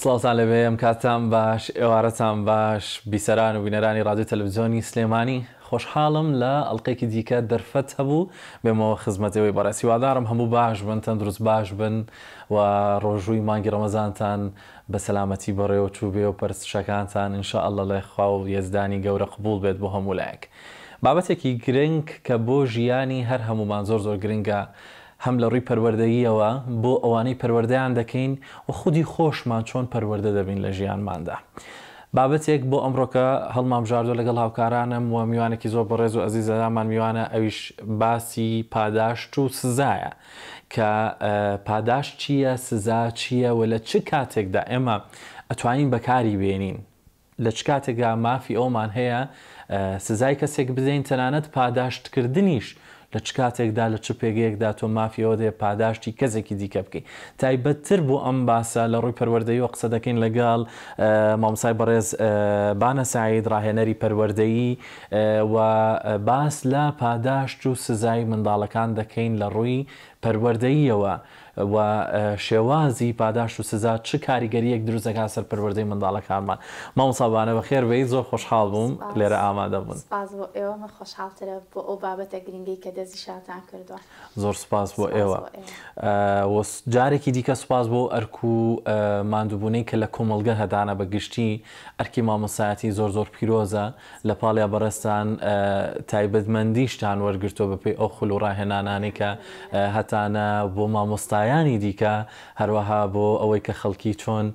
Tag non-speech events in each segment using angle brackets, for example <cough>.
سلااوان لەبێ ئەم کاتان باش ئێوارەتان باش بیسەران و بینەرانی رادیو تەلەڤزیۆنی سلێمانی خۆشحاڵم لە ئەڵلقێکی دیکە دەرفەت هەبوو بێمەوە خزمەتەوەی بەڕاستی وادارم هەموو باش بن تەندروست باش بن و ڕۆژووی مانگی ڕەمەزانتان بە سەلامەتی بەڕێوە چوو بێ و پەرستشەکانتان انشاءله لای خوا و یێزدانی گەورە قبول بێت بۆ هەمولایەک. بابەتێکی گرنگ کە بۆ ژیانی هەر هەمومان زۆر زۆر گرنگە هەم لە ڕووی پەروەردەییەوە بۆ ئەوانەی پەروەردەیان دەکەین و خودی خۆشمان چۆن پەروەەردە دەبین لە ژیانماندا. بابەتێک بۆ ئەمڕۆکە هەڵمامژاردۆ لەگەڵ هاوکارانم و میوانێکی زۆر بەڕێز و ئەزی زەدامان میوانە ئەویش باسی پاداشت و سزایە کە پاداش چییە سزا چییە و لە چ کاتێکدا ئێمە ئەتوانین بەکاری بێنین لە چ کاتێکدا مافی ئەومان هەیە سزای کەسێک بزین تەنانەت پاداشتکردنیش لە چ کاتێکدا لە چ پێگەیەکدا تۆ مافیەوە دێ پاداشتی کەزێکی دیکە بکەیت تایبەتتر بوو ئەم باسە لە ڕووی پەروەردەیەوە قسە دەکەین لەگەڵ مامسای بەڕێز بانە سعید ڕاهێنەری پەروەردەیی و باس لە پاداشت و سزای منداڵەکان دەکەین لە ڕووی پەروەردەییەوە. و شێوازی پاداش و سزا چ کاریگەریەک دروستەکە سەر پەروەدەی منداڵەکانمان مامسابانە بە خێر بێیت زۆر خۆشحاڵ بووم لێرە ئامادە بوون ئێوەمە خۆشحالترە بۆ ئەو بابەتە گرنگی کە دەزی شاتان کردوە زۆر سپاس بۆ ئێوە جارێکی دیکە سوپاس بۆ ئەرکو مادوبوونەی کە لە کۆمەلگە هەدانە بە گشتی ئەرکی مامۆسایەتی زۆر زۆر پیرۆزە لە پاڵیا بەڕستان تایبەتمەندیشتان وەرگرتۆ بەپی ئەو خولوڕاهێنانانی کە هەتانە بۆ مامۆستایە بەشدارایانی دیکە هەروەها بۆ ئەوەی کە خەڵکی چۆن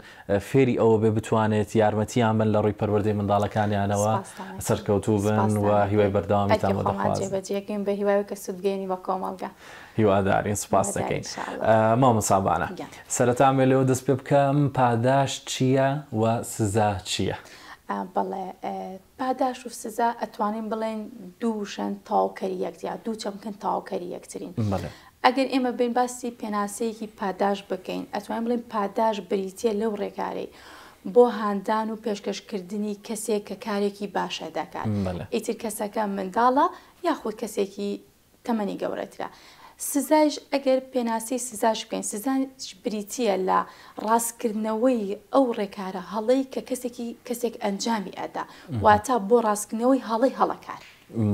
فێری ئەوە بێ بتوانێت یارمەتیان بن لە ڕووی پەروەردەی منداڵەکانیانەوە سەرکەوتوو بن و هیوای بەرداوامی تامەدەخواست بەجێکین بە هیوای کە سوودگەێنی بە کۆمەڵگە. هیوادارین سوپاس دەکەین ما مسابانە سەرەتا مێلەوە دەست پێ بکەم پاداش چییە و سزا چییە؟ بەڵێ پاداش و سزا ئەتوانین بڵێن دوو شەن تاوکەری یەکتیا دوو چەمکن تاوکەری یەکترین ئەگەر ئێمە بین باسی پێناسەیەکی پاداش بکەین ئەتوانین بڵێن پاداش بریتە لەو ڕێگارەی بۆ هاندان و پێشکەشکردنی کەسێک کە کارێکی باشە دەکات ئیتر کەسەکە منداڵە یاخود کەسێکی تەمەنی گەورەترا. سزایش ئەگەر پێناسی سزاش بکەین سزانش بریتە لە ڕاستکردنەوەی ئەو ڕێکارە هەڵەی کە کەسێکی کەسێک ئەنجامی ئەدا واتە بۆ ڕاستکردنەوەی هەڵی هەڵەکار.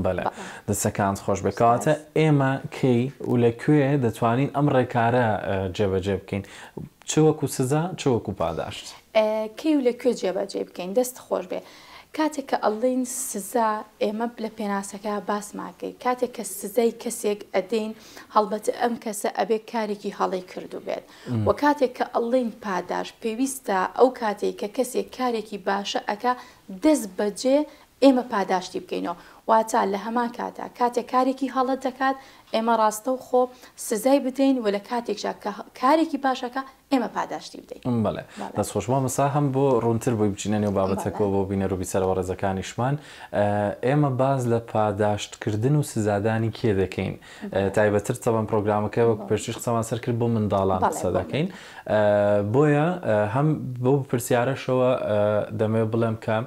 بەڵێ دەسەکان خۆش بکاتە ئێمە کەی و لەکوێ دەتوانین ئەم ڕێکارە جێبەجێ بکەین چوەکو سزا چوەکو پاداشت کەی و لەکوێ جێبەجێ بکەین دەست خۆش بێ. کاتێک کە ئەڵین سزا ئێمە لە پێناسەکە باسماکەی کاتێک کە سزای کەسێک ئەدەین هەڵبەت ئەم کەسە ئەبێ کارێکی هەڵی کردو بێت و کاتێک کە ئەڵین پاداش پێویستە ئەو کاتێک کە کەسێک کارێکی باشە ئەکا دەست بەجێ ئێمە پاداشتی بکەینەوە واتە لە هەمان کاتا کاتێک کارێکی هەڵت دەکات ئێمە ڕاستە و خۆ سزای بدەین و لە کاتێکشە کارێکی باشەکە ئێمە پاداشتی بدەین بڵێ دەستخۆشما مسا هەم بۆ ڕونتر بۆی بچینەنێ و بابەتەکەەوە بۆ بینەروبی سەرەوە ڕێزەکانی شمان ئێمە باز لە پاداشتکردن و سزادانی کێ دەکەین تایبەتر چەوان پرۆگرامەکە وەک پێشش قسەمان سەر کرد بۆ منداڵان قسە دەکەین بۆیە هەم بۆ پرسیارەشەوە دەمێ بڵێم کە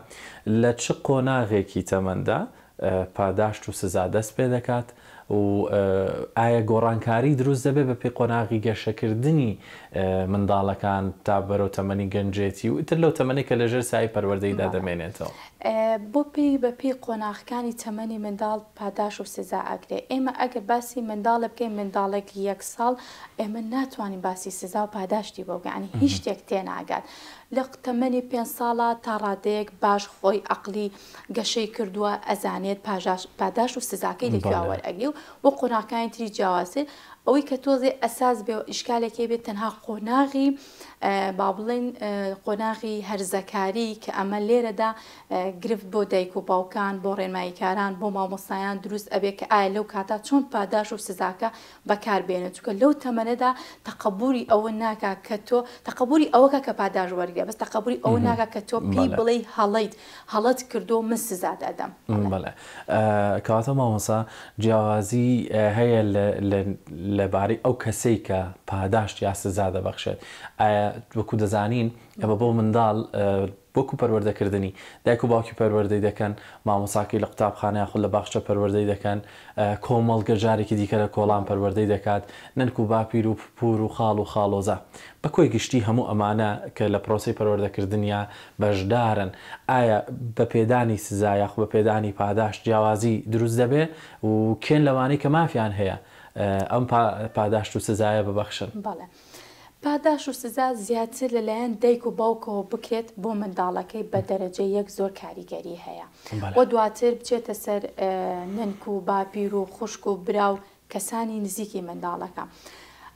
لە چ قۆناغێکی تەمەندا پاداشت و سزا دەست پێ دەکات و ئایا گۆڕانکاری دروست دەبێ بە پێ قۆناغی گەشەکردنی منداڵەکان تا بەرەو تەمەنی گەنجێتی و ئیتر لەو تەمەنی کە لەژێر سای پەروەردەیدا دەمێنێتەوە بۆ پێی بە پێی قۆناغەکانی تەمەنی منداڵ پاداش و سزا ئەگرێ ئێمە ئەگەر باسی منداڵە بکەین منداڵێکی یەک ساڵ ئێمە ناتوانین باسی سزا و پاداشتی بۆگەانی هیچ شتێک تێناگات لە قتەمەنی پێ ساڵە تا ڕادەیەک باش خۆی عقلی گەشەی کردووە ئەزانێت پاداش و سزاکەی لەکوواوەرئگری و بۆ قۆناکانی تری جیاوازێت ئەوەی کە تۆزێ ئەساس بێ ئیشکالێکی بێت تەنها قۆناغی با بڵێن قۆناغی هەرزەکاری کە ئەمە لێرەدا گرفت بۆ دایک و باوکان بۆ ڕێنماییکاران بۆ مامۆسایان دروست ئەبێت کە ئایا لەو کاتا چۆن پاداش و سزاکە بەکاربێنە چکە لەو تەمەنەدا تەقبوری ئەوە ناکا کە تۆ تەقبوری ئەوەکە کە پاداش وەرگە بەس تەقبوری ئەو ناکە کە تۆ پێی بڵێ هەڵیت هەڵت کردو من سزادادەم بڵێ کاتە مامۆسا جیاوازی هەیە لە لەبارەی ئەو کەسەی کە پاداشت یا سزا دەبەخشێت وەکو دەزانین ئەمە بۆ منداڵ بۆکو پەروەردەکردنی دایک و باوکی پەروەردەی دەکەن مامۆساکی لە قوتابخانە یاخود لە باخچە پەروەردەی دەکەن کۆمەڵگە جارێکی دیکە لە کۆڵان پەروەردەی دەکات ننک و باپیر و پور و خاڵ و خاڵۆزە بە کۆی گشتی هەموو ئەمانە کە لە پرۆسی پەروەردەکردنیە بەشدارن ئایا بە پێدانی سزا یاخ بە پێدانی پاداش جیاوازی دروست دەبێ و کێن لەوانەی کە مافیان هەیە ئەم پاداشت و سزایە ببەخشن بەڵێ. پاداش و سزا زیاتر لەلایەن دەیک و باوکەوە بکرێت بۆ منداڵەکەی بە دەرەجە یەک زۆر کاریگەری هەیە بۆ دواتر بچێتە سەر ننک و باپیر و خوشک و براو کەسانی نزیکی منداڵەکە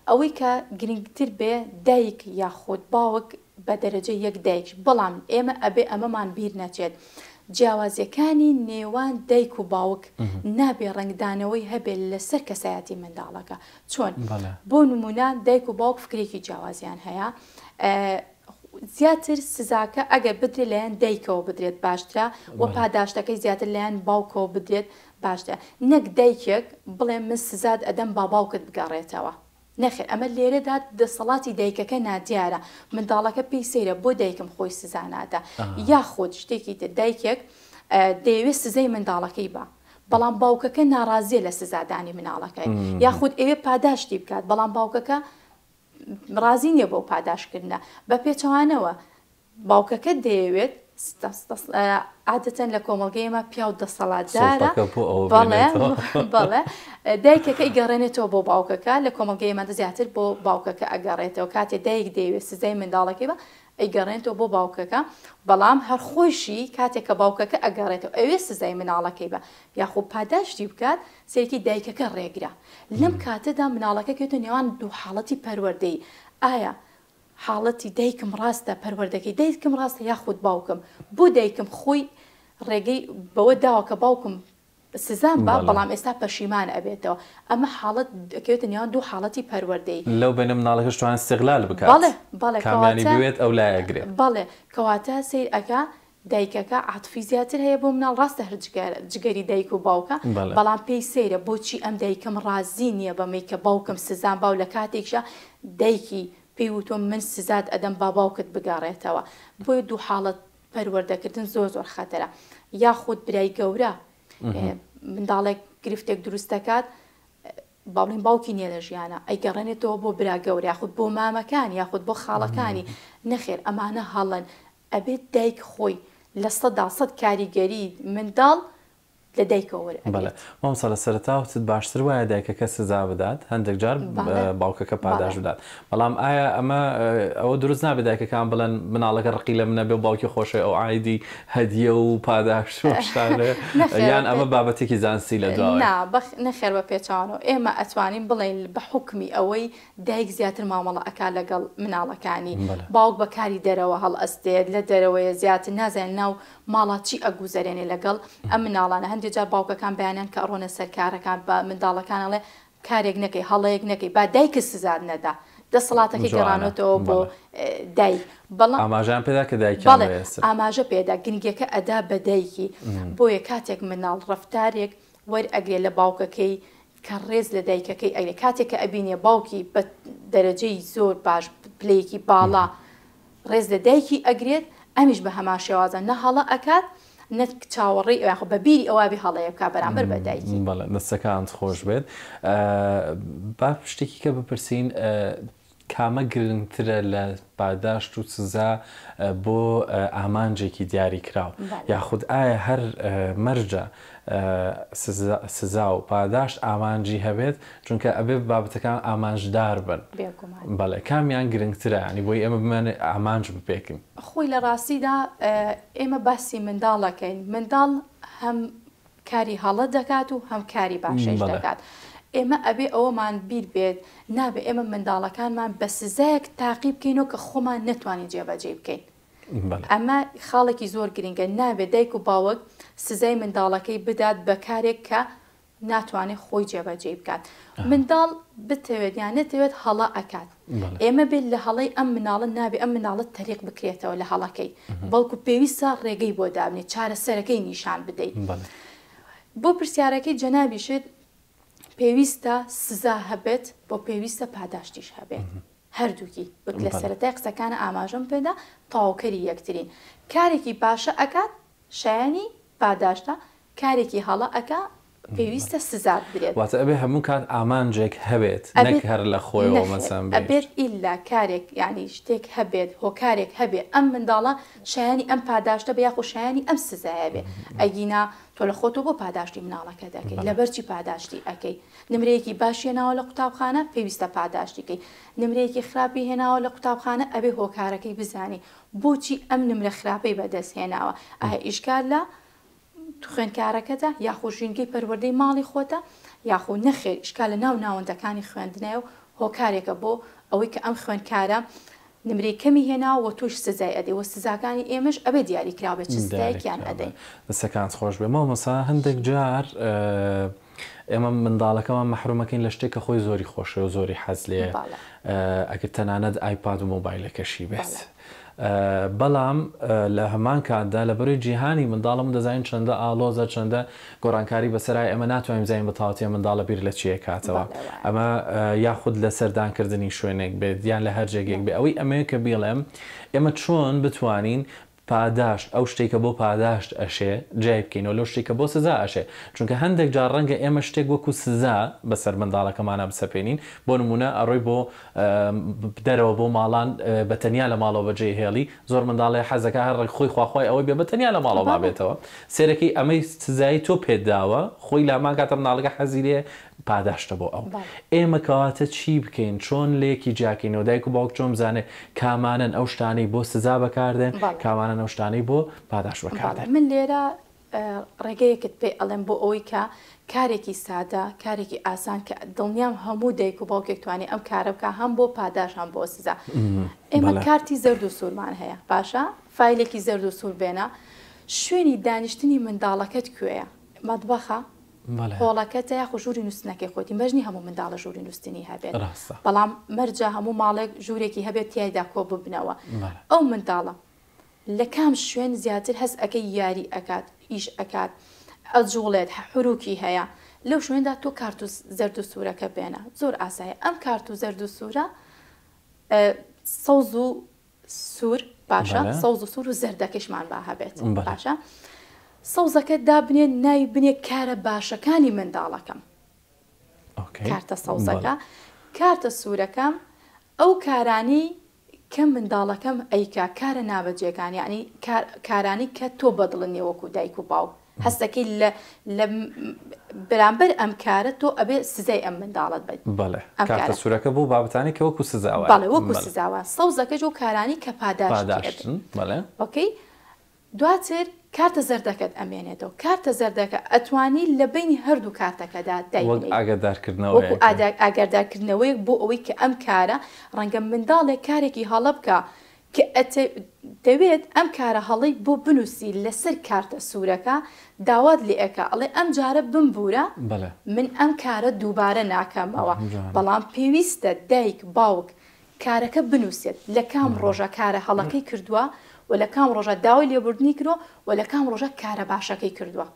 ئەوەی کە گرنگتر بێ دایک یاخود باوک بە دەرەجە یەک دایک بەڵام ئێمە ئەبێ ئەمەمان بیر نەچێت جیاوازیەکانی نێوان دایک و باوک نابێ ڕنگدانەوەی هەبێت لەسەر کەسایەتی منداڵەکە چۆن بۆ نمونە دایک و باوک فکرێکی جیاوازیان هەیە زیاتر سزاکە ئەگەر بدرێت لەیان دایکەوە بدرێت باشترە و پاداشتەکەی زیاتر لەیان باوکەوە بدرێت باشتە نەک دایکێک بڵێ من سزاد ئەدەم با باوکت بگەڕێتەوە نەخێ ئەمە لێرەدا دەسەڵاتی دایکەکە نادیارە منداڵەکە پێی سەیرە بۆ دایکم خۆی سزاناتە یاخۆت شتێکی تر دایکێک دەیوێت سزەی منداڵەکەی بە بەڵام باوکەکە ناڕازیە لە سزادانی مناڵەکەی یاخود ئێوێ پاداشتی بکات بەڵام باوکەکە ڕازی نییە بۆ پاداشکردە بە پێچوانەوە باوکەکە دەیەوێت عادەتەن لە کۆمەلگەیمە پیاو دەسەڵاتدارە بەڵێ <laughs> بەڵێ دایکەکە ئیگەڕێنێتەوە بۆ باوکەکە لە کۆمەلگەیمەدە زیاتر بۆ باوکەکە ئەگەڕێتەوە کاتێ دایک دەیوێت سزای منداڵەکەی بە ئەیگەڕێنێتەوە بۆ باوکەکە بەڵام هەر خۆشی کاتێککە باوکەکە ئەگەڕێتەوە ئەوێ سزای مناڵەکەی بە یاخۆ پاداشتی بکات سەرکی دایکەکە ڕێگرا لەم کاتەدا مناڵەکە کێتە نێوان دوو حاڵەتی پەروەردەی ئایا حاڵەتی دایکم ڕاستە پەروەردەکەی دایکم ڕاستە یاخود باوکم بۆ دایکم خۆی ڕێگەی بەوە داوە کە باوکم سزان با بەڵام ئێستا پەشیمان ئەبێتەوە ئەمە حاڵت دەکەوێتنیان دوو حاڵەتی پەروەردەی لەو بێنە مناڵەکەشتوان سیغلال بکات بەڵێ بەڵێ بوێت ئەو لایەگرێت بەڵێ کەواتە سیر ئەگا دایکەکە عاتفی زیاتر هەیە بۆ مناڵ ڕاستە هەر جگەری دایک و باوکە بەڵام پێی سەیرە بۆچی ئەم دایکم ڕازی نییە بەمەی کە باوکم سزان باو لە کاتێکشە دایکی پێی وتۆ من سزاد ئەدەم باباوکت بگەڕێتەوە بۆیە دوو حاڵت پەروەردەکردن زۆر زۆر خەتەرە یاخود برای گەورە منداڵێک گرفتێک دروست دەکات باڵین باوکی نییە لە ژیانە ئەیگەڕێنێتەوە بۆ برا گەورە یاخود بۆ مامەکان یاخود بۆ خاڵەکانی نەخێر ئەمانە هەڵەن ئەبێت دایک خۆی لە سەدا سەد کاریگەری منداڵ لە دایکەوەرە مامسا لە سەرتاوتت باشتر وایە دایکە کە سزا بدات هەندێک جار باوکەکە پاداش بدات بەڵام ئایا ئەمە ئەوە دروست نابێت دایکەکان بڵێن مناڵەکە ڕقی لە منە بێ باوکی خۆشە ئەو ئایدی هەدیە و پاداش <laughs> یان ئەمە بابەتێکی زانسی لە دو نەخێر بە پێچوانەوە ئێمە ئەتوانین بڵین بە حکمی ئەوەی دایک زیاتر مامەڵە ئەک لەگەڵ مناڵەکانی باوک بەکاری دەرەوە هەڵ ئەستێت لە دەرەوەیە زیاتر نازانین ناو ماڵاتی ئەگوزارێنێ لەگەڵ ئەم مناڵانە هەندێک جار باوکەکان بەیانیان کە ڕۆنە سەرکارەکان بە منداڵەکانەڵێ کارێک نەکەی هەڵەیەک نەکەی با دایکە سزار نەدا. دەسەڵاتەکە گەڕانەوەەوە بۆ دایک بەڵام ئاماژان پێدا کە دایک ئاماژە پێدا گرنگەکە ئەدا بە دایکی بۆیە کاتێک مناڵ ڕفتارێک وەرئگرێ لە باوکەکەی کە ڕێز لە دایکەکەی ئەگرێ کاتێک کە ئەبینێ باوکی بە دەرەجەی زۆر باش پلەیەکی باڵا ڕێز لە دایکی ئەگرێت ئەمیش بە هەما شێوازە نە هەڵە ئەکات نەت چاوەڕی ئەوخ بە بیری ئەوابی هەڵەیە بک بەرامبەر بەدایکی دەستەکانت خۆش بێت با شتێکی کە بپرسین کامە گرنگترە لە پاداشت و سزا بۆ ئامانجێکی دیاری کراو یاخود ئایا هەر مەرجە سزا و پاداشت ئامانجی هەبێت چونکە ئەبێ بابەتەکان ئامانجدار بن بەڵێ کامیان گرنگترە ینی بۆی ئێمە بمێنێ ئامانج بپێکین خۆی لە ڕاستیدا ئێمە باسی منداڵەکەین منداڵ هەم کاری هەڵە دەکات و هەم کاری باشش دەکات. ئێمە ئەبێ ئەوەمان بیر بێت نابێ ئێمە منداڵەکانمان بە سزایەک تاقی بکەین و کە خۆمان نتوانین جێبەجێ بکەین. ئەمە خاڵێکی زۆر گرنگە نابێت دایک و باوەک سزای منداڵەکەی بدات بە کارێک کە ناتوانێت خۆی جێبەجێ بکات منداڵ بتەوێت یان نەتەوێت هەڵە ئەکات ئێمە بێت لە هەڵی ئەم مناڵە نابێ ئەم مناڵت تەریق بکرێتەوە لە هەڵەکەی بەڵکو پێویستە ڕێگەی بۆ دابنێت چارەسەرەکەی نیشان بدەیت بۆ پرسیارەکەی جەنابیشت پێویستە سزا هەبێت بۆ پێویستە پاداشتیش هەبێت. هەردووکی وەک لە سەرەتای قسەکانە ئاماژەم پێدا تاوکەری یەکترین کارێکی پاشە ئەکات شایانی پاداشتا کارێکی هەڵە ئەکا پێویستە سزاد برێت واتە ئەبێ هەموو کات ئامانجێک هەبێت نەک هەر لە خۆیەوە مەسم ئەبێت ئیلا کارێک یعنی شتێک هەبێت هۆکارێک هەبێت ئەم منداڵە شایانی ئەم پاداشتە بە یاخۆ شایانی ئەم سزایە بێ ئەگینا تۆ لە خۆتۆ بۆ پاداشتی مناڵەکە دەکەی لە بەرچی پاداشتی ئەەکەی نمرەیەکی باشی هێناوە لە قوتابخانە پێویستە پاداشتیکەی نمرەیەکی خراپی هێناوە لە قوتابخانە ئەبێ هۆکارەکەی بزانی بۆچی ئەم نمرە خراپەی بەدەست هێناوە ئایا ئیشکال لە تو خوێندکارەکەتە یاخۆ ژینگەی پەروەدەی ماڵی خۆتە یاخۆ نەخێر شکا لە ناو ناوەندەکانی خوێندنایە و هۆکارێکە بۆ ئەوەی کە ئەم خوێندکارە نمری کەمی هێناوە توش سزای ئەدەی و سزاکانی ئێمەش ئەبێ دیاریکراوە چ سزایەکیان ئەدەی دەسەکان خۆش بێ مامەسا هەندێک جار ئێمە منداڵەکەمان مەحرومەکەین لە شتێکە خۆی زۆری خۆشە و زۆری حەزلێ ئەگەر تەنانەت ئایپاد و مۆبایلەکەشی بێت. بەڵام لە هەمان کاتدا لە بەری جیهانی منداڵم دەزین چنددە ئالۆزە چنددە گۆرانکاری بەسەرای ئەمە ناتوانین زین بەتاڵاتی منداڵە بیر لە چیە کاتەوە ئەمە یاخود لە سەردانکردنی شوێنێک بێت یان لە هەر جێگێک بێ ئەوەی ئەمەیە کە بیڵێم ئێمە چۆن بتوانین پاداش ئەو شتێکە بۆ پاداشت ئەشێ جای بکەینەوە لەو شتێکە بۆ سزا ئەشێ چونکە هەندێک جار ڕەنگە ئێمە شتێک وەکو سزا بەسەر منداڵەکەمانە بسەپێنین بۆ نمونە ئەڕۆی بۆ دەرەوە بۆ ماڵان بەتەنیا لە ماڵەوە بەجێ هێڵی زۆر منداڵی حەزەکە هەر ڕێک خۆی خواخوای ئەوەی بێ بەتەنیا لە ماڵەوە بێتەوە سێرەکەی ئەمەی سزایی تۆ پێداوە خۆی لا ماگاتە مناڵەکە حەزیرێ پاداشتە بۆ ئەو ئێمە کەواتە چی بکەین چۆن لێکی جاکەینەوە دایک و باوک چۆم زانێ کامانن ئەو شتانەی بۆ سزا بەکاردێن کامانن ئەو شتانەی بۆ پاداش بەکاردێن من لێرە ڕێگەیەکت پێ ئەڵێم بۆ ئەوی کە کارێکی سادە کارێکی ئاسان کە دڵنیام هەموو دایک و باوکێک توانێ ئەم کارە بکە هەم بۆ پاداش هەم بۆ سزا ئێمە کارتی زرد و سوورمان هەیە باشە فیلێکی زرد و سوور بێنە شوێنی دانیشتنی منداڵەکەت کوێیە مەدبەخە پۆڵەکەت یاخو ژووری نووسنەکەی خۆتی بەژنی هەموو منداڵە ژووری نووسنی هەبێت بەڵام مەرجە هەموو ماڵێک ژوورێکی هەبێت تایدا کۆ ببنەوە ئەو منداڵە لە کام شوێن زیاتر هەست ئەەکەی یاری ئەکات ئیش ئەکات ئەجوڵێت حروکی هەیە لەو شوێندا تۆ کارت و زرد و سوورەکە بێنە زۆر ئاسایە ئەم کارت و زرد و سوورە سەوز و سوور باشە سەوز و سوور و زەردەکەشمان با هەبێت باشە. سەوزەکە دابنێن نای بنێ کارە باشەکانی منداڵەکەم کارتە سەوزەکە کارتە سوورەکەم ئەو کارانی کە منداڵەکەم ئەیکا کارە نابەجێگانیانی کارانی کە تۆ بەدڵنی وەکو دایک و باو هەستەکەی لە بەرامبەر ئەم کارە تۆ ئەبێ سزای ئەم منداڵت بێت بڵێ سوورەکە بوو بابتانی کە وەکو سزاوە بەڵێ وەکو سزاوە سەوزەکەش و کارانی کە پاداش ئۆکەی دواتر کارتە زەردەکەت ئەمێنێتەوە کارتە زەردەکە ئەتوانی لە بینی هەردوو کارتەکەدا ئاگادارکردنەوەی بۆ ئەوەی کە ئەم کارە ڕەنگە منداڵێک کارێکی هەڵە بکە کە دەوێت ئەم کارە هەڵی بۆ بنووسی لەسەر کارتە سوورەکە داوات لێەکە ئەڵێ ئەم جارە بمبورە من ئەم کارە دووبارە ناکەمەوە بەڵام پێویستە دایک باوک کارەکە بنووسێت لە کام ڕۆژە کارە هەڵەکەی کردووە و لە کام ڕۆژە داوای لێبوردنی کرۆ و لە کام ڕۆژە کارە باشەکەی کردووە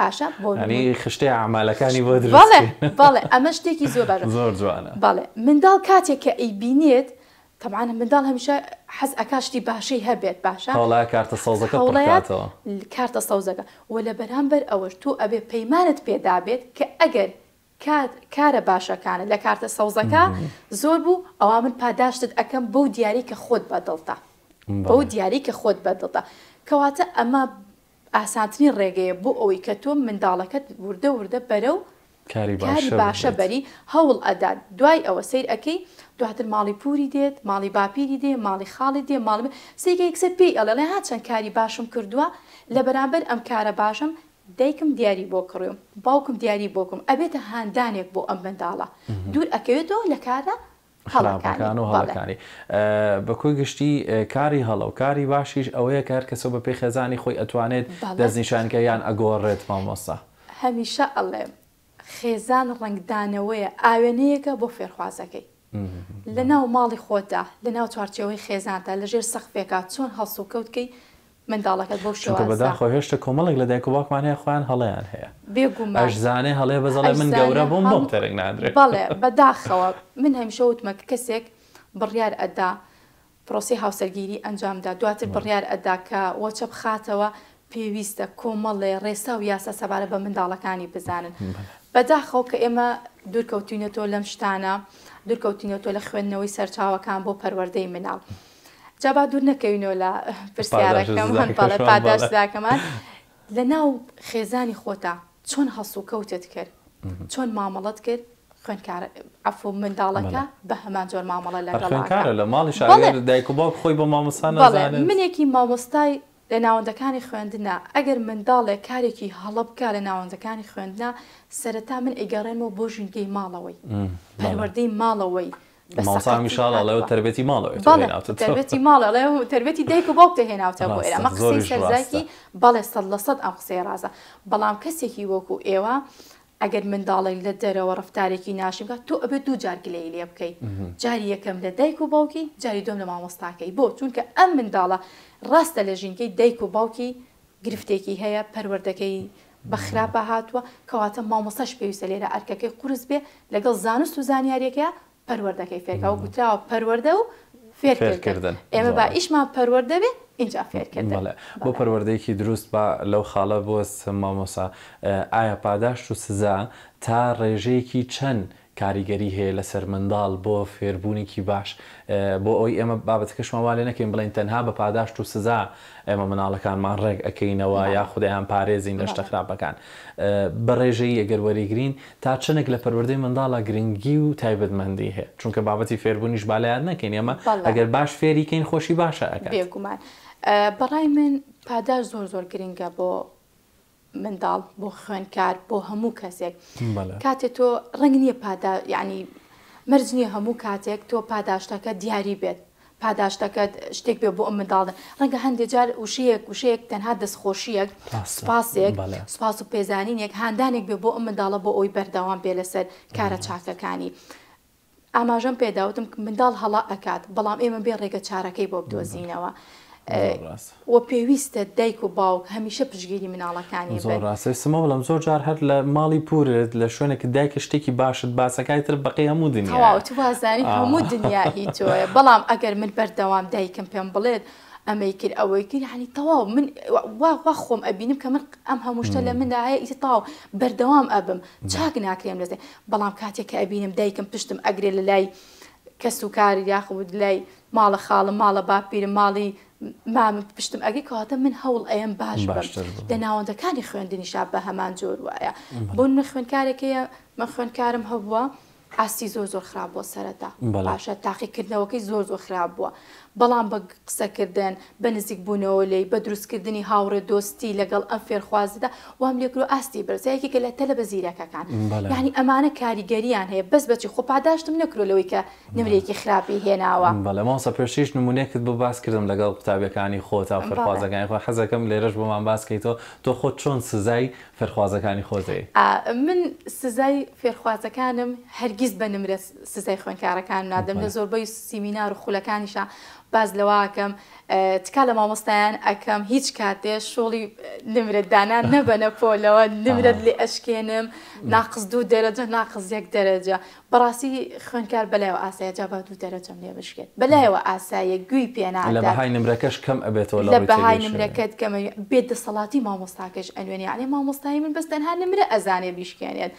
باشە خشتی ئامالەکانی بۆ بەڵێ ئەمە شتێکی زۆر باش زۆر جوانە بەڵێ منداڵ کاتێک کە ئەیبینێت تەمانە منداڵ هەمیشە حەز ئەکاشتی باشەی هەبێت باشە کارتە سەوزەکە کارتە سەوزەکە و لە بەرامبەر ئەوەش تو ئەبێ پەیمانت پێدابێت کە ئەگەر کارە باشەکانە لە کارتە سەوزەکە زۆر بوو ئەوە من پاداشتت ئەەکەم بەو دیاری کە خۆت بەدڵتە بەو دیاری کە خۆت بەدڵتە کەواتە ئەمە ئاسانترین ڕێگەیە بۆ ئەوەی کە تۆ منداڵەکەت وردە وردە بەرە و کاری باشە بەری هەوڵ ئەدات دوای ئەوە سیر ئەەکەی دواتر ماڵی پوری دێت ماڵی باپیری دێ ماڵی خاڵی دێ ماڵ سێگە یکسە پێی ئەڵێ هاچەند کاری باشم کردووە لە بەرامبەر ئەم کارە باشم دایکم دیاری بۆ کڕیم باوکم دیاری بۆکم ئەبێتە هاندانێک بۆ ئەم منداڵە دوور ئەکەوێتەوە لە کارە هەڵەکان و هەڵەکانی بەکۆی گشتی کاری هەڵە و کاری باشیش ئەوەیە کار کەسە بە پێی خێزانی خۆی ئەتوانێت دەستنیشانکە یان ئەگۆڕێت مامۆستا هەمیشە ئەڵێم خێزان ڕنگدانەوەیە ئاوێنەیەەکە بۆ فێرخوازەکەی لە ناو ماڵی خۆتا لە ناو چوارچەوەی خێزانتە لەژێر سەخفێکا چۆن هەڵسوکەوتکەی منداڵەکەت بۆ شو بەداخۆ هێشتا کۆمەڵێک لە دایک و باکمانەیە خۆیان هەڵەیان هەیە بێگومەش زانێ هەڵێ بەزڵێ من گەورە بووم بۆم تەرێک نادرێت بەڵێ بەداخەوە من هەمشەوتمەکە کەسێک بڕیار ئەدا پرۆسی هاوسەرگیری ئەنجامدا دواتر بڕیار ئەدا کە وەچە بخاتەوە پێویستە کۆمەڵێ ڕێسا و یاسە سەبارە بە منداڵەکانی بزانن بەداخەو کە ئێمە دوورکەوتینەتۆ لەم شتانە دوورکەوتینەتۆ لە خوێندنەوەی سەرچاوەکان بۆ پەروەەردەی مناڵ. جا با دوور نەکەینەوە لە پرسیارەکەم هەنپڵە پاداشداکەمان لە ناو خێزانی خۆتا چۆن هەسوو کەوتت کرد چۆن مامەڵەت کرد ئەفو منداڵەکە بە هەمان جۆر مامەڵە لەگەڵکارە لە ماڵی شار دایک و با خۆی بە مامۆستان منێکی مامۆستای لە ناوەندەکانی خوێندنا ئەگەر منداڵێک کارێکی هەڵە بکە لە ناوەندەکانی خوێندنا سەرەتا من ئیگەڕێنەوە بۆ ژینگەی ماڵەوەی پەروەردەی ماڵەوەی ماسامیشاڵ لەو تربەتی ماڵەوەێتی ماڵە لە و تربەتی دایک و باوکتە هێناوتە بۆ ئێرە مە قسەی سەرزاکی بەڵێ سەد لە سەد ئەم قسەی ڕازە بەڵام کەسێکی وەکو ئێوە ئەگەر منداڵی لە دەرەوە ڕفتارێکی ناشی بکات تۆ ئەبێت دوو جارگلەی لێ بکەیت جاری یەکەم لە دایک و باوکی جاری دۆم لە مامۆستاکەی بۆ چونکە ئەم منداڵە ڕاستە لە ژینکەی دایک و باوکی گرفتێکی هەیە پەروەردەکەی بەخراپە هاتووە کەواتە مامۆسەش پێویستە لێرە ئەرکەکەی قرس بێ لەگەڵ زانست و زانیاریەکە پەروەردەکەی فێرکە و گوتراوە پەروەردە و فێرکردن ئێمە با ئیشمان پەروەردەبێ اینجا فێرکردن بۆ پەروەردەیەکی دروست با لەو خاڵە بۆ مامۆسا ئایا پاداشت و سزا تا ڕێژەیەکی چەند کاریگەری هەیە لەسەر منداڵ بۆ فێربوونیکی باش بە ئەوی ئێمە بابەتەکە شماوالێ نەکەین بڵین تەنها بە پاداشت و سزا ئێمە مناڵەکانمان ڕێک ئەەکەینەوە یا خودیان پارێزین لەشتە خراپەکان بە ڕێژەی ئەگەروەریگرین تا چنێک لە پەروەردەی منداڵە گرنگی و تایبەتمەندی هەیە چونکە بابەتی فێربوونیش بالایان نەکەین ئێمە ئەگەر باش فێریکەین خۆشی باشە ئەەکەن بەڕای من پاداش زۆر زۆر گرنگە بۆ منداڵ بۆ خوێنکار بۆ هەموو کەسێک کاتێک تۆ ڕنگ نییە پادا یعنی مەرج نییە هەموو کاتێک تۆ پاداشتەکە دیاری بێت پاداشتەکەت شتێک بێ بۆ ئەم منداڵن ڕەنگە هەندێک جار وشەیەک وشەیەک تەنها دەستخۆشیەک سوپاسێک سوپاس و پێزانینێک هەندانێک بێ بۆ ئەم منداڵە بۆ ئەوی بەردەوام بێ لەسەر کارە چاکەکانی. ئاماژەم پێداوتم منداڵ هەڵا ئەکات بەڵام ئێمە بێ ڕێگە چارەکەی بۆ بدۆزینەوە وە پێویستە دایک و باوک هەمیشە پشگیری مناڵەکانی زۆر ڕاستە سمە بڵم زۆر جار هەر لە ماڵی پورت لە شوێنێک دایکە شتێکی باشت باسەکەی تر بەقی هەموو دنیا وازانی هەموو دنیاهی تۆە بەڵام ئەگەر من بەردەوام دایکم پێم بڵێت. ئەمەی کرد ئەوەی کرد هەنی تەواو من وا خۆم ئەبینم کە من ئەم هەمووشتە لە منداهەیە ئیتی تاو بەردەوام ئەبم چاک ناکرێم لەزێ بەڵام کاتێک کە ئەبینم دایکم پشتم ئەگرێ لە لای کەس و کاری یاخود لای ماڵە خاڵم ماڵە باپیرم ماڵی مام پشتم ئەگەی کەواتە من هەوڵ ئەم باش لە ناوەندەکانی خوێندنیشا بە هەمان جۆر وایە بۆ من خوێنکارێکەیە من خوێنکارم هەبووە ئاسی زۆر زۆر خراپ بۆ سەرەتا باشە تاقیکردنەوەکەی زۆر زۆر خراپ بووە بەڵام بە قسەکردن بە نزیک بوونەوە لی بە دروستکردنی هاوڕێ دۆستی لەگەڵ ئەم فێرخوازدا وام لێکرۆ ئاستی برزایەکی کە لە تەلە بە زیرەکەکان یعنی ئەمانە کاریگەریان هەیە بەس بەچی خۆ پاداشتم نەکرۆلەوەی کە نمرێکی خراپی هێناوە بەلەماسە پێشیش نمونونێکت بۆ باس کردم لەگەڵ قوتابەکانی خۆتا فەرخوازەکانی خۆ حەزەکەم لێرەش بۆمان باسکەیتەوە تۆ خۆ چۆن سزای فەرخوازەکانی خۆزەی من سزای فێرخوازەکانم هەرگیز بە نمرە سزای خوێنکارەکان نادەم لە زۆربەی سیمینار و خولەکانیشە باز لەواکەم تکا لە مامۆستایان ئەەکەم هیچ کاتێ شۆڵی نمرەتدانان <laughs> نەبەنە پۆلەوە نمرەت لێ ئەشکێنم ناقز دوو دەرەجە ناقز یەک دەرەجە بەڕاستی خوێنکار بەلایەوە ئاسایە جابا دوو دەرەجەم لێ بشکێت بەلایەوە ئاسایە گوی پێنا لە بەهای نمرەکەش کەم ئەبێتەوە لە بەهای نمرەکەت کەم بێت دەسەڵاتی مامۆستاکەش ئەنوێنی یانی مامۆستایی من بەس تەنها نمرە ئەزانێ بیشکێنێت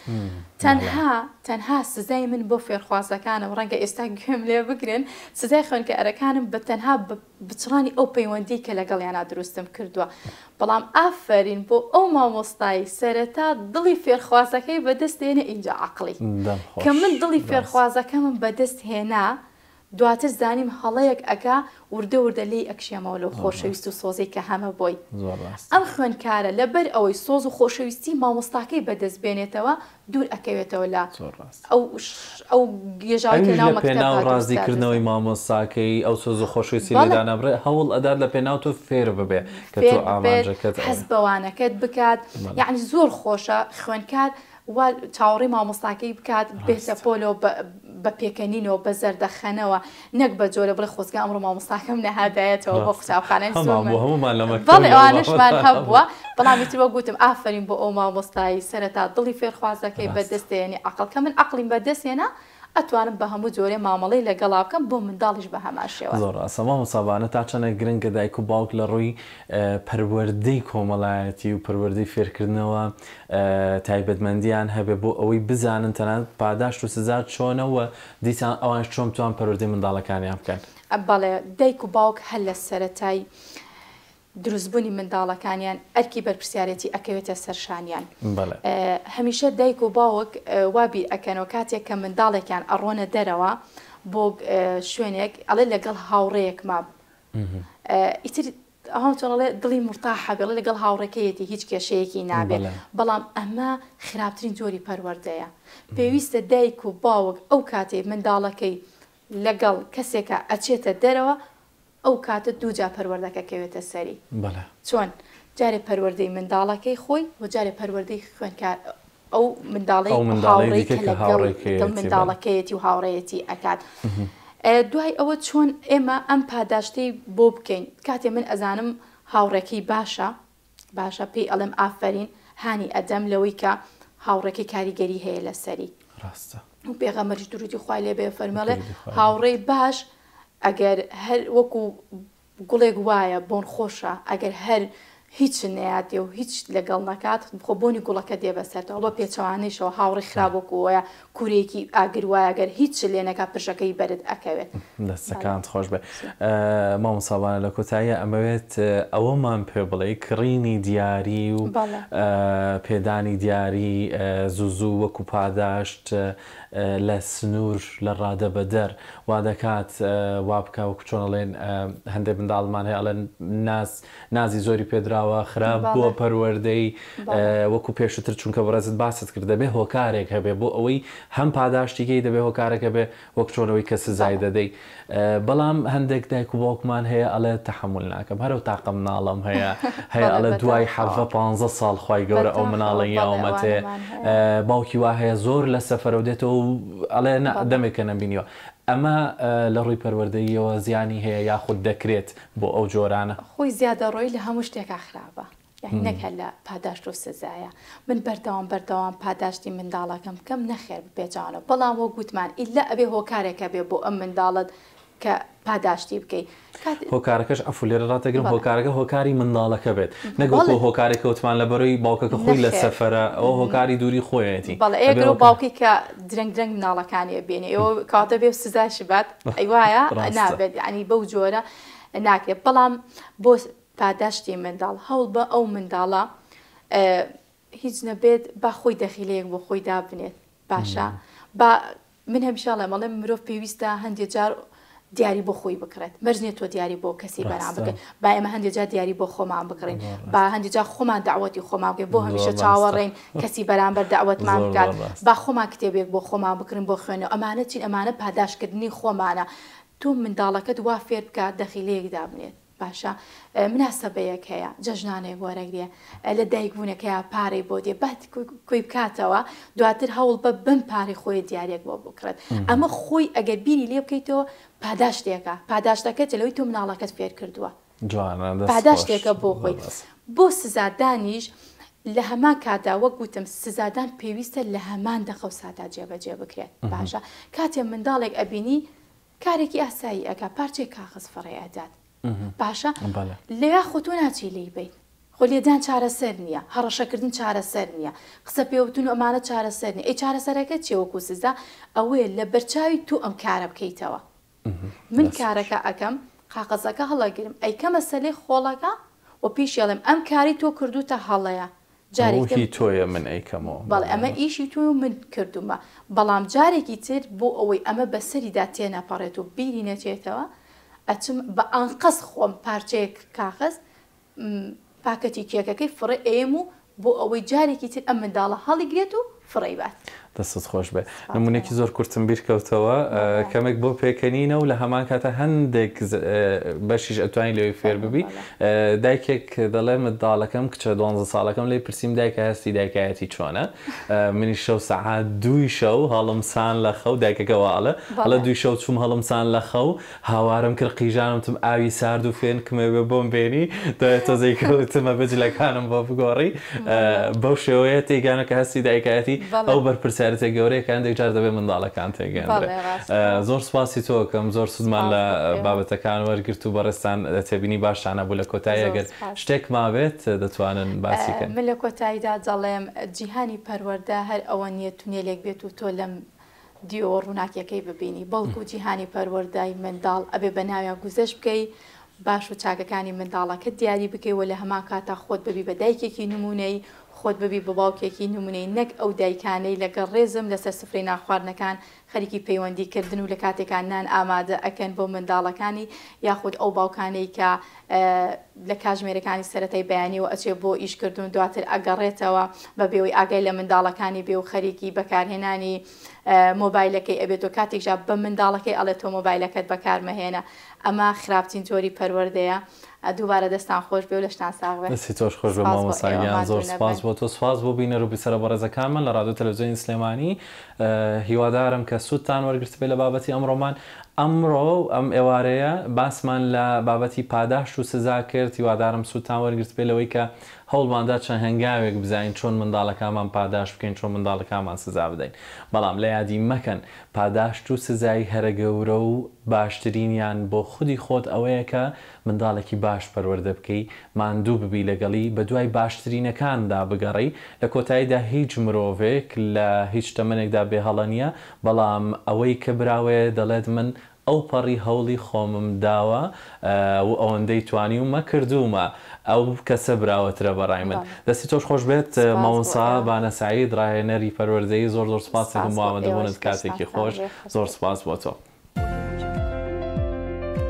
تەنها تەنها سزای من بۆ فێرخوازەکانم ڕەنگە ئێستا گوێم لێ بگرن سزای خوێنکە ئەرەکانم بە تەنها بچڕانی ئەو پەیوەندی کە لەگەڵیانە دروستم کردووە بەڵام ئافرین بۆ ئەو مامۆستایی سەرەتا دڵی فێرخوازەکەی بەدەست هێنە ئینجا عقلی کە من دڵی فێرخوازەکە من بەدەست هێنا دواتر زانیم هەڵەیەک ئەکا وردە وردە لی ئەکشێمەوە لەو خۆشەویست و سۆزێک کە هەمە بۆی ئەم خوێنکارە لەبەر ئەوەی سۆز و خۆشەویستی مامۆستاکەی بەدەستبێنێتەوە دوور ئەکەوێتەوە لە ئەو ئەو گێژاوی پێناو ڕازیکردنەوەی مامۆساکەی ئەو سۆز و خۆشویستی لەدانەبرێ هەوڵ ئەدار لە پێناو تۆ فێر ببێ کە تۆ ئاماژەکەت حەز بەوانەکەت بکات یعنی زۆر خۆشە خوێنکار وا چاوەڕی مامۆستاکەی بکات بێتە پۆلۆ بە پێکەنینەوە بە زەردەخەنەوە نەک بە جۆرە بڵێ خۆزگە ئەمڕۆ مامۆستاکەم نەهادایەتەوە بۆ قوتابخانەیەوانشمان هەبووە <laughs> بەڵامیتەوە گوتم ئافرین بۆ ئەو مامۆستایی سەرەتا دڵی فێرخوازەکەی بەدەستێنی عقلکە من عقلیم بەدەستێنە ئەتوانم بە هەموو جۆرێ مامەڵی لەگەڵا بکەم بۆ منداڵیش بە هەماشێەوە زۆر ئەسەما مسابانە تا چەنە گرنگگە دایک و باوک لە ڕووی پەروەردەی کۆمەڵایەتی و پەروەردەی فێرکردنەوە تایبەتمەندیان هەبێ بۆ ئەوەی بزانن تەنان پاداشت و سزار چۆنەوە دیسان ئەوان چۆن توان پەروەردەی منداڵەکانیان بکەن. بەڵێ دایک و باوک هەل لە سەتایی. دروستبوونی منداڵەکانیان ئەرکی بەرپسیارەتی ئەکەوێتە سەرشانیان هەمیشە دایک و باوک وابی ئەکەنەوە کاتێک کە منداڵێکیان ئەڕۆنە دەرەوە بۆ شوێنێک ئەڵێ لەگەڵ هاوڕەیەک ما ئیتر ئەوڵێ دڵی مرتاحەبێڵ لەگەڵ هاوڕەکەیەتی هیچ کێشەیەکی نابێت بەڵام ئەمە خراپترین جۆری پەروەردەیە پێویستە دایک و باوک ئەو کاتێ منداڵەکەی لەگەڵ کەسێکە ئەچێتە دەرەوە ئەو کاتە دووجا پەروەردەکەکەوێتە سەری چۆن جارێ پەروەردەی منداڵەکەی خۆی و جارێ پەروەردەی خوێنکار ئەو منداڵی منداڵەکەیەتی و هاوڕەتی ئەکات. دوای ئەوە چۆن ئێمە ئەم پاداشتی بۆ بکەین کاتێ من ئەزانم هاوڕێکی باشە باشە پێی ئەڵم ئافرین هانی ئەدەم لەوەی کە هاوڕێکی کاریگەری هەیە لە سەری ڕاستە پێغەمەری درودی خوای لێ بێ فەرمەڵێ هاوڕێی باش ئەگەر هەر وەکو گوڵێک وایە بۆن خۆشە ئەگەر هەر هیچ نەیادێ و هیچ لەگەڵ نکات خۆ بۆنی گوڵەکە دێ بەسەرەوە بە پێچوانەیشەوە هاوڕی خراپۆکوەیە کوورێکی ئاگروایەگەر هیچ لێنەکە پرشەکەی بەرت ئەکەوێت دەستەکانت خۆش بێ مامساڵانە لە کۆتاییە ئەمەوێت ئەوەمان پێ بڵێ کڕینی دیاری و پێدانی دیاری زوزوو وەکو پاداشت لە سنوور لە ڕادە بە دەر وا دەکات وا بکە و کچۆنەڵێن هەندێک منداڵمان هەیە ئەڵێن نازی زۆری پێدراوە خراپ بووە پەروەردەی وەکو پێشتر چونکە بەڕێزت باست کرد دەبێ هۆکارێک هەبێ بۆ ئەوەی هەم پاداشتیکەی دەبێ هۆکارەکە بێ وەک چۆنەوەی کە سزای دەدەیت بەڵام هەندێک دایک و باوکمان هەیە ئەلە تەحمل ناکەم هەرو تاقم ناڵم هەیە <laughs> هەیە ئەلە دوای حەفە 15 ساڵ خی گەورە ئەو مناڵی یاومەتێ باوکی وا هەیە زۆر لە سەفەرەوە دێتەوە و ئەڵێ دەمێکە نەبینیەوە ئەمە لە ڕووی پەروەردەیەوە زیانی هەیە یاخود دەکرێت بۆ ئەو جۆرانە خۆی زیادە ڕۆی لە هەموو شتێکا خراپە. نەک لە پاداشت و سزایە من بەردەوام بەردەوام پاداشتی منداڵەکەم بکەم نەخێر بپێچانە بەڵام وە گوتمان ئیلا ئەبێ هۆکارێکە بێ بۆ ئەم منداڵت کە پاداشتی بکەیت هۆکارەکەش ئەف لێرە ڕاتەگرم هۆکارەکە هۆکاری منداڵەکە بێت نەگوڵ هۆکارێک کەوتمان لە بەرەوەی باوکەکە خۆی لە سەفرە ئەو هۆکاری دووری خۆیەتی بەڵێ باوکی کە درنگ درنگ مناڵەکانی بێنێ ئەوە کاتە بێ سزاشی بات <laughs> ئەیواە نابێت ینی بەو جۆرە ناکرێت بەڵام بۆ پاداشتی منداڵ هەوڵ بە ئەو منداڵە هیچ نەبێت با خۆی دەخیلەیەک بۆ خۆی دابنێت باشە با من هەمیشاڵێ مەڵێ مرۆڤ پێویستە هەندێک جار دیاری بۆ خۆی بکرێت مەرجێت تۆ دیاری بۆ کەسی بەرام بکەن با ئێمە هەندێک جا دیاری بۆ خۆمان بکڕین با هەندێک جا خۆمان داوەتی خۆمان بکەین بۆ هەمیشە چاوەڕێین کەسی بەرامبەر داوەتمان بکات با خۆمان کتێبێک بۆ خۆمان بکرین بۆ خوێنە ئەمانە چین ئەمانە پاداشکردنی خۆمانە تۆ منداڵەکەت وا فێر بکات دەخیلەیەک دابنێت باشە مناسبەیەک هەیە جەژنانێک وەرەگرێ لە دایکبوونەکەی پارەی بۆ دێ بەت کوی بکاتەوە دواتر هەوڵ بە بم پارەی خۆی دیارێک بۆ بکرێت ئەمە خۆی ئەگەر بیری لێ بکەیتەوە پاداشتێکە پاداشتەکەت لەوەی تۆ مناڵەکەت فێر کردووە پاداشتێکە بۆ خۆی بۆ سزادانیش لە هەما کادا وەکگوتم سزادان پێویستە لە هەمان دەخەو سادا جێبەجێ بکرێت باشە کاتێ منداڵێک ئەبینی کارێکی ئاسایی ئەگا پارچێک کاخز فڕێ ئەدات باشە لێ خۆ تۆ ناچی لی بیت خۆ لێدان چارەسەر نییە هەڕەشەکردن چارەسەر نییە قسە پێوتون و ئەمانە چارەسەر نیە ئەی چارەسەرەکە چێوەکو سزدا ئەوەیە لە بەرچاوی تو ئەم کارە بکەیتەوە من کارەکە ئەەکەم قاقەزەکە هەڵەگرم ئەیکە مەسلەی خۆڵەکە و پیشێڵم ئەم کاری تۆ کردوتە هەڵەیە جارێکی تۆیە من ئەیکەمەوە بەڵێ ئەمە ئیشی تۆ و من کردومە بەڵام جارێکی تر بۆ ئەوەی ئەمە بەسەریدا تێنەپەڕێت و بیری نەچێتەوە ئەچم بە ئەنقەس خۆم پارچەیەک کاغز پاکەتی کێکەکەی فڕێ ئێم و بۆ ئەوەی جارێکی تر ئەم منداڵە هەڵیگرێت و فڕێبات دەست خۆش بێ نمونێکی زۆر کورتم بیرکەوتەوە کەمێک بۆ پێکەنینە و لە هەمان کاتە هەندێک بەشیش ئەتوانی لەوێ فێر ببی دایکێک دەڵێ منداڵەکەم کچە 12 ساڵەکەم لی پرسییم دایکە هەستی دایکایەتی چۆنە منی شەو سەعات دوی شەو هەڵمسان لە خەو دایکەکەواڵە هەڵە دوی شەو چوم هەڵمسان لە خەو هاوارم کرد قیژانمتم ئاوی سارد و فێن کمێ بێ بۆم بێنی تۆزەیکەوتمە <laughs> بەجلەکانم بۆ بگۆڕی بەو شێوەیە تێگانەکە هەستی دایکایەتی ئەو بەرپرس پرسیارێ گەورەیە کەندێک جار دەبێ منداڵەکان تێگەێن زۆر سپاسی تۆکەم زۆر سوودمان لە بابەتەکان وەرگرت و بەڕستان تێبینی باشانە بوو لە کۆتایی ئەگەر شتێک ماوێت دەتوانن باسیکەن من لە کۆتاییدا دەڵێم جیهانی پەروەەردە هەر ئەوە نیە تونێلێک بێت و تۆ لەم دیۆ ڕووناکیەکەی ببینی بەڵکو جیهانی پەروەەردای منداڵ ئەبێ بە ناویان گوزەش بکەی باش و چاکەکانی منداڵەکە دیاری بکەیەوە لە هەما کاتا خۆت ببی بە دایکێکی نمونەی خۆت ببی بە باوکێکی نمونەی نەک ئەو دایکانەی لەگەڵ ڕێزم لەسەر سفری ناخواردنەکان خەریکی پەیوەندیکردن و لە کاتێکان نان ئامادە ئەکەن بۆ منداڵەکانی یاخود ئەو باوکانەی کە لە کاژمێرەکانی سەتای بەیانی و ئەچێ بۆ ئیشکردون دواتر ئەگەڕێتەوە بە بێەوەی ئاگای لە منداڵەکانی بێ و خەریکی بەکارهێنانی مۆبایلەکەی ئەبێت و کاتێکژ بە منداڵەکەی ئەڵێت تۆ مۆبایلەکەت بەکارمەهێنە ئەمە خراپترین جۆری پەروەردەیە. دووبارە دەستان خۆش بێ و لەشتان ساغێسی تۆش خۆش بە مامۆساگیان زۆر سپاس بۆ تۆ سپاس بۆ بینە ڕووبی سەر بەڕێزەکانمان لە رادیو تەلەزیۆین سلێمانی هیوادارم کە سوودتان وەرگرت بێ لە بابەتی ئەمڕۆمان ئەمڕۆ ئەم ئێوارەیە باسمان لە بابەتی پاداش و سزا کرد هیوادارم سوودتان وەرگرت بێ لەوەی کە هەوڵماندا چەند هەنگاوێک بزانین چۆن منداڵەکانمان پاداش بکەین چۆن منداڵەکانمان سزا بدەین بەڵام لە یادی مەکەن پاداشت و سزای هەرە گەورە و باشترینیان بۆ خودی خۆت ئەوەیە کە منداڵێکی باش پەروەەردە بکەی ماندوو ببی لەگەڵی بە دوای باشترینەکاندا بگەڕی لە کۆتاییدا هیچ مرۆڤێک لە هیچ تەمەێکدا بێهڵەنیە بەڵام ئەوەی کە براوێ دەڵێت من ئەو پەڕی هەوڵی خۆمم داوە و ئەوەندەی توانی و مەکردومە ئەو کەسە براوەترە بەڕای من دەستی تۆش خۆش بێت ماونسا بانەسایی درایێنەری پەروەردەی زۆر زۆر سپاس مامەدەبوونت کاتێکی خۆش زۆر سپاس بۆ تۆ.